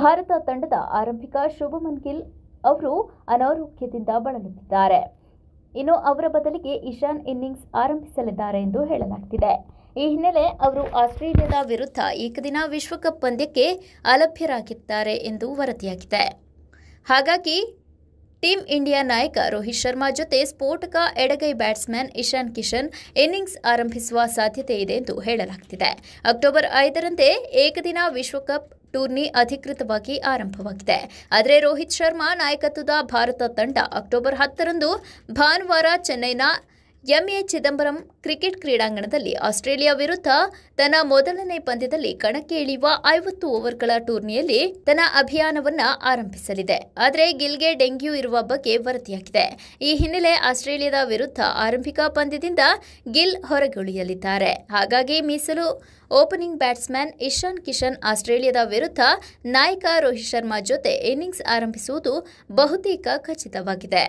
ಭಾರತ ತಂಡದ ಆರಂಭಿಕ ಶುಭಮನ್ ಗಿಲ್ ಅವರು ಅನಾರೋಗ್ಯದಿಂದ ಬಳಲುತ್ತಿದ್ದಾರೆ ಇನ್ನು ಅವರ ಬದಲಿಗೆ ಇಶಾನ್ ಇನ್ನಿಂಗ್ಸ್ ಆರಂಭಿಸಲಿದ್ದಾರೆ ಎಂದು ಹೇಳಲಾಗ್ತಿದೆ ಈ ಹಿನ್ನೆಲೆ ಅವರು ಆಸ್ಟ್ರೇಲಿಯಾದ ವಿರುದ್ಧ ಏಕದಿನ ವಿಶ್ವಕಪ್ ಪಂದ್ಯಕ್ಕೆ ಅಲಭ್ಯರಾಗಿದ್ದಾರೆ ಎಂದು ವರದಿಯಾಗಿದೆ ಹಾಗಾಗಿ ಟೀಂ ಇಂಡಿಯಾ ನಾಯಕ ರೋಹಿತ್ ಶರ್ಮಾ ಜೊತೆ ಸ್ಫೋಟಕ ಎಡಗೈ ಬ್ಯಾಟ್ಸ್ಮನ್ ಇಶಾನ್ ಕಿಶನ್ ಇನ್ನಿಂಗ್ಸ್ ಆರಂಭಿಸುವ ಸಾಧ್ಯತೆ ಇದೆ ಎಂದು ಹೇಳಲಾಗುತ್ತಿದೆ ಅಕ್ಟೋಬರ್ ಐದರಂತೆ ಏಕದಿನ ವಿಶ್ವಕಪ್ ಟೂರ್ನಿ ಅಧಿಕೃತವಾಗಿ ಆರಂಭವಾಗಿದೆ ಆದರೆ ರೋಹಿತ್ ಶರ್ಮಾ ನಾಯಕತ್ವದ ಭಾರತ ತಂಡ ಅಕ್ಟೋಬರ್ ಹತ್ತರಂದು ಭಾನುವಾರ ಚೆನ್ನೈನ ಎಂಎ ಚಿದಂಬರಂ ಕ್ರಿಕೆಟ್ ಕ್ರೀಡಾಂಗಣದಲ್ಲಿ ಆಸ್ಟ್ರೇಲಿಯಾ ವಿರುದ್ಧ ತನ್ನ ಮೊದಲನೇ ಪಂದ್ಯದಲ್ಲಿ ಕಣಕ್ಕೆ ಇಳಿಯುವ ಐವತ್ತು ಓವರ್ಗಳ ಟೂರ್ನಿಯಲ್ಲಿ ತನ್ನ ಅಭಿಯಾನವನ್ನು ಆರಂಭಿಸಲಿದೆ ಆದರೆ ಗಿಲ್ಗೆ ಡೆಂಗ್ಯೂ ಇರುವ ಬಗ್ಗೆ ವರದಿಯಾಗಿದೆ ಈ ಹಿನ್ನೆಲೆ ಆಸ್ಟ್ರೇಲಿಯಾದ ವಿರುದ್ಧ ಆರಂಭಿಕ ಪಂದ್ಯದಿಂದ ಗಿಲ್ ಹೊರಗುಳಿಯಲಿದ್ದಾರೆ ಹಾಗಾಗಿ ಮೀಸಲು ಓಪನಿಂಗ್ ಬ್ಯಾಟ್ಸ್ಮನ್ ಇಶಾನ್ ಕಿಶನ್ ಆಸ್ಟ್ರೇಲಿಯಾದ ವಿರುದ್ಧ ನಾಯಕ ರೋಹಿತ್ ಶರ್ಮಾ ಜೊತೆ ಇನ್ನಿಂಗ್ಸ್ ಆರಂಭಿಸುವುದು ಬಹುತೇಕ ಖಚಿತವಾಗಿದೆ